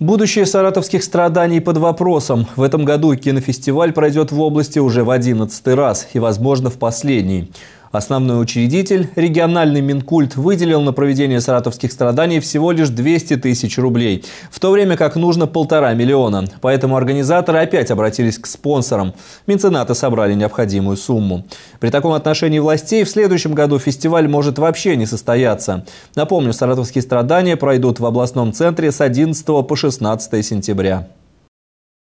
Будущее саратовских страданий под вопросом. В этом году кинофестиваль пройдет в области уже в одиннадцатый раз и, возможно, в последний. Основной учредитель, региональный Минкульт, выделил на проведение саратовских страданий всего лишь 200 тысяч рублей, в то время как нужно полтора миллиона. Поэтому организаторы опять обратились к спонсорам. Минценаты собрали необходимую сумму. При таком отношении властей в следующем году фестиваль может вообще не состояться. Напомню, саратовские страдания пройдут в областном центре с 11 по 16 сентября.